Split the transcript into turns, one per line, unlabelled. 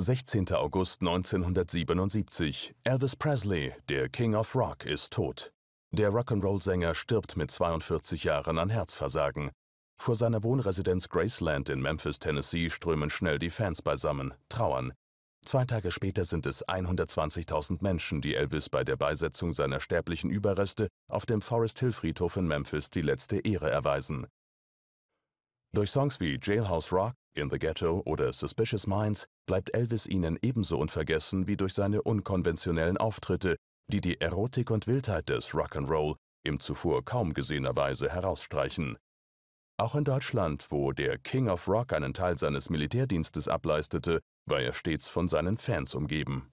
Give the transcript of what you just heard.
16. August 1977. Elvis Presley, der King of Rock, ist tot. Der Rock'n'Roll-Sänger stirbt mit 42 Jahren an Herzversagen. Vor seiner Wohnresidenz Graceland in Memphis, Tennessee strömen schnell die Fans beisammen, trauern. Zwei Tage später sind es 120.000 Menschen, die Elvis bei der Beisetzung seiner sterblichen Überreste auf dem Forest Hill Friedhof in Memphis die letzte Ehre erweisen. Durch Songs wie Jailhouse Rock, in the Ghetto oder Suspicious Minds bleibt Elvis ihnen ebenso unvergessen wie durch seine unkonventionellen Auftritte, die die Erotik und Wildheit des Rock'n'Roll im zuvor kaum gesehener Weise herausstreichen. Auch in Deutschland, wo der King of Rock einen Teil seines Militärdienstes ableistete, war er stets von seinen Fans umgeben.